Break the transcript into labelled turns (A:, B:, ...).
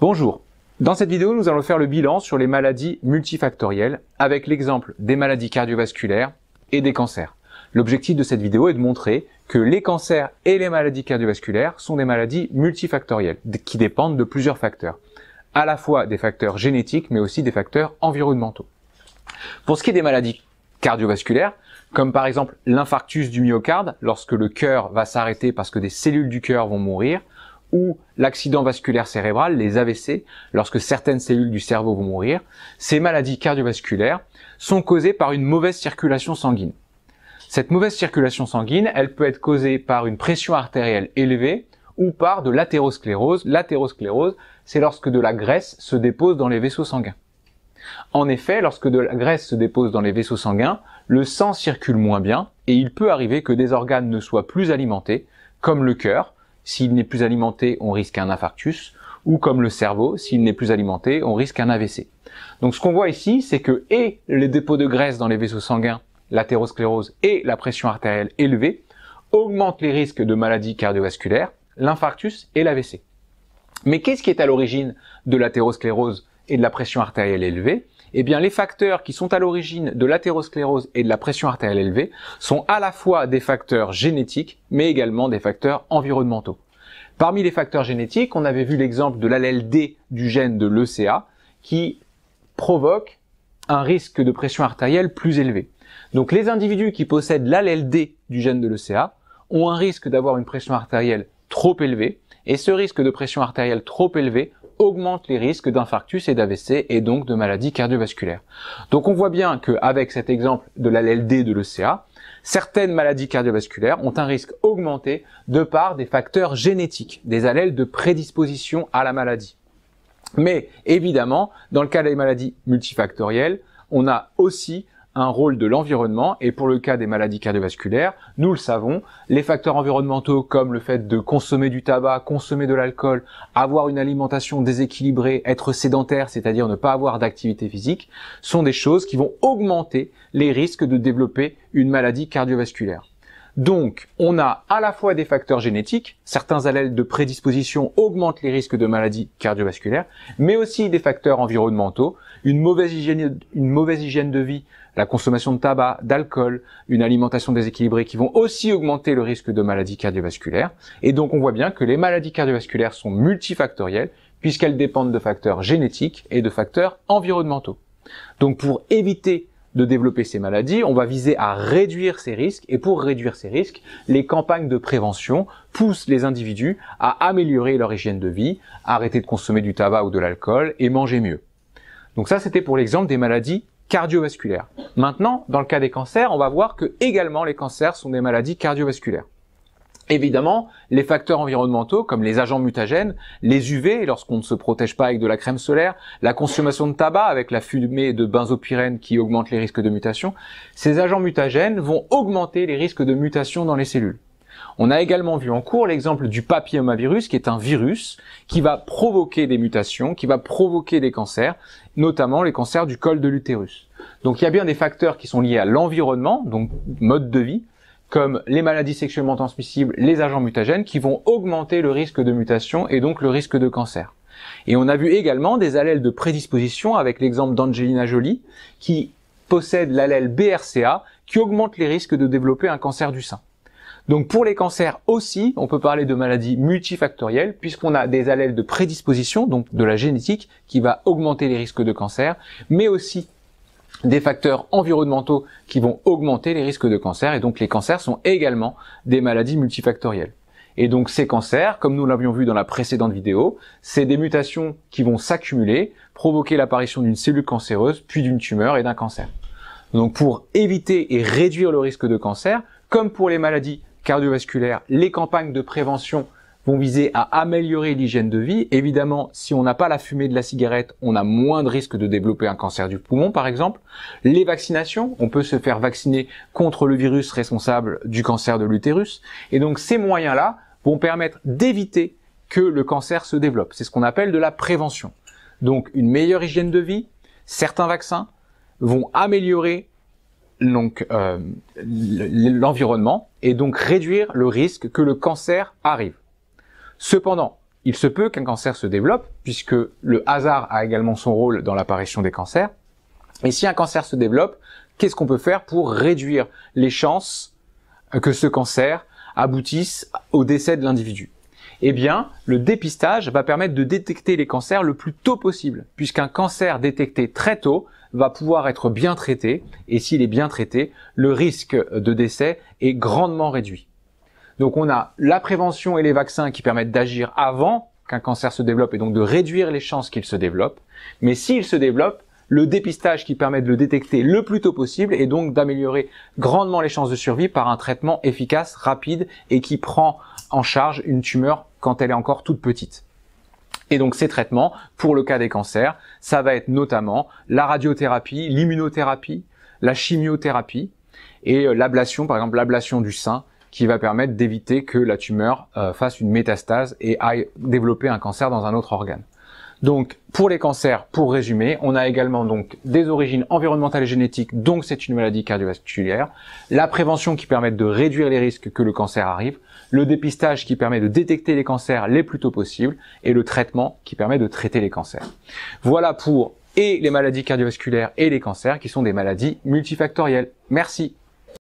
A: Bonjour. Dans cette vidéo, nous allons faire le bilan sur les maladies multifactorielles avec l'exemple des maladies cardiovasculaires et des cancers. L'objectif de cette vidéo est de montrer que les cancers et les maladies cardiovasculaires sont des maladies multifactorielles qui dépendent de plusieurs facteurs, à la fois des facteurs génétiques mais aussi des facteurs environnementaux. Pour ce qui est des maladies cardiovasculaires, comme par exemple l'infarctus du myocarde lorsque le cœur va s'arrêter parce que des cellules du cœur vont mourir, ou l'accident vasculaire cérébral, les AVC, lorsque certaines cellules du cerveau vont mourir, ces maladies cardiovasculaires sont causées par une mauvaise circulation sanguine. Cette mauvaise circulation sanguine, elle peut être causée par une pression artérielle élevée ou par de l'athérosclérose. L'athérosclérose, c'est lorsque de la graisse se dépose dans les vaisseaux sanguins. En effet, lorsque de la graisse se dépose dans les vaisseaux sanguins, le sang circule moins bien et il peut arriver que des organes ne soient plus alimentés, comme le cœur, s'il n'est plus alimenté, on risque un infarctus. Ou comme le cerveau, s'il n'est plus alimenté, on risque un AVC. Donc ce qu'on voit ici, c'est que et les dépôts de graisse dans les vaisseaux sanguins, l'athérosclérose et la pression artérielle élevée augmentent les risques de maladies cardiovasculaires, l'infarctus et l'AVC. Mais qu'est-ce qui est à l'origine de l'athérosclérose et de la pression artérielle élevée eh bien les facteurs qui sont à l'origine de l'athérosclérose et de la pression artérielle élevée sont à la fois des facteurs génétiques mais également des facteurs environnementaux. Parmi les facteurs génétiques, on avait vu l'exemple de l'allèle D du gène de l'ECA qui provoque un risque de pression artérielle plus élevé. Donc les individus qui possèdent l'allèle D du gène de l'ECA ont un risque d'avoir une pression artérielle trop élevée et ce risque de pression artérielle trop élevée augmente les risques d'infarctus et d'AVC et donc de maladies cardiovasculaires. Donc on voit bien qu'avec cet exemple de l'allèle D de l'ECA, certaines maladies cardiovasculaires ont un risque augmenté de par des facteurs génétiques, des allèles de prédisposition à la maladie. Mais évidemment, dans le cas des maladies multifactorielles, on a aussi un rôle de l'environnement et pour le cas des maladies cardiovasculaires, nous le savons, les facteurs environnementaux comme le fait de consommer du tabac, consommer de l'alcool, avoir une alimentation déséquilibrée, être sédentaire, c'est-à-dire ne pas avoir d'activité physique, sont des choses qui vont augmenter les risques de développer une maladie cardiovasculaire. Donc, on a à la fois des facteurs génétiques, certains allèles de prédisposition augmentent les risques de maladies cardiovasculaires, mais aussi des facteurs environnementaux, une mauvaise hygiène, de vie, la consommation de tabac, d'alcool, une alimentation déséquilibrée qui vont aussi augmenter le risque de maladies cardiovasculaires. Et donc, on voit bien que les maladies cardiovasculaires sont multifactorielles, puisqu'elles dépendent de facteurs génétiques et de facteurs environnementaux. Donc pour éviter de développer ces maladies, on va viser à réduire ces risques et pour réduire ces risques, les campagnes de prévention poussent les individus à améliorer leur hygiène de vie, à arrêter de consommer du tabac ou de l'alcool et manger mieux. Donc ça c'était pour l'exemple des maladies cardiovasculaires. Maintenant, dans le cas des cancers, on va voir que également les cancers sont des maladies cardiovasculaires. Évidemment, les facteurs environnementaux comme les agents mutagènes, les UV lorsqu'on ne se protège pas avec de la crème solaire, la consommation de tabac avec la fumée de benzopyrène qui augmente les risques de mutation, ces agents mutagènes vont augmenter les risques de mutation dans les cellules. On a également vu en cours l'exemple du papillomavirus qui est un virus qui va provoquer des mutations, qui va provoquer des cancers, notamment les cancers du col de l'utérus. Donc il y a bien des facteurs qui sont liés à l'environnement, donc mode de vie, comme les maladies sexuellement transmissibles, les agents mutagènes, qui vont augmenter le risque de mutation et donc le risque de cancer. Et on a vu également des allèles de prédisposition avec l'exemple d'Angelina Jolie, qui possède l'allèle BRCA, qui augmente les risques de développer un cancer du sein. Donc pour les cancers aussi, on peut parler de maladies multifactorielles puisqu'on a des allèles de prédisposition, donc de la génétique, qui va augmenter les risques de cancer, mais aussi des facteurs environnementaux qui vont augmenter les risques de cancer et donc les cancers sont également des maladies multifactorielles. Et donc ces cancers, comme nous l'avions vu dans la précédente vidéo, c'est des mutations qui vont s'accumuler, provoquer l'apparition d'une cellule cancéreuse, puis d'une tumeur et d'un cancer. Donc pour éviter et réduire le risque de cancer, comme pour les maladies cardiovasculaires, les campagnes de prévention vont viser à améliorer l'hygiène de vie. Évidemment, si on n'a pas la fumée de la cigarette, on a moins de risque de développer un cancer du poumon, par exemple. Les vaccinations, on peut se faire vacciner contre le virus responsable du cancer de l'utérus. Et donc ces moyens-là vont permettre d'éviter que le cancer se développe. C'est ce qu'on appelle de la prévention. Donc une meilleure hygiène de vie, certains vaccins vont améliorer donc euh, l'environnement et donc réduire le risque que le cancer arrive. Cependant, il se peut qu'un cancer se développe, puisque le hasard a également son rôle dans l'apparition des cancers. Et si un cancer se développe, qu'est-ce qu'on peut faire pour réduire les chances euh, que ce cancer aboutisse au décès de l'individu Eh bien, le dépistage va permettre de détecter les cancers le plus tôt possible, puisqu'un cancer détecté très tôt va pouvoir être bien traité, et s'il est bien traité, le risque de décès est grandement réduit. Donc on a la prévention et les vaccins qui permettent d'agir avant qu'un cancer se développe et donc de réduire les chances qu'il se développe. Mais s'il se développe, le dépistage qui permet de le détecter le plus tôt possible et donc d'améliorer grandement les chances de survie par un traitement efficace, rapide et qui prend en charge une tumeur quand elle est encore toute petite. Et donc ces traitements, pour le cas des cancers, ça va être notamment la radiothérapie, l'immunothérapie, la chimiothérapie et euh, l'ablation, par exemple l'ablation du sein, qui va permettre d'éviter que la tumeur euh, fasse une métastase et aille développer un cancer dans un autre organe. Donc, pour les cancers, pour résumer, on a également donc des origines environnementales et génétiques, donc c'est une maladie cardiovasculaire, la prévention qui permet de réduire les risques que le cancer arrive, le dépistage qui permet de détecter les cancers les plus tôt possible, et le traitement qui permet de traiter les cancers. Voilà pour et les maladies cardiovasculaires et les cancers qui sont des maladies multifactorielles. Merci.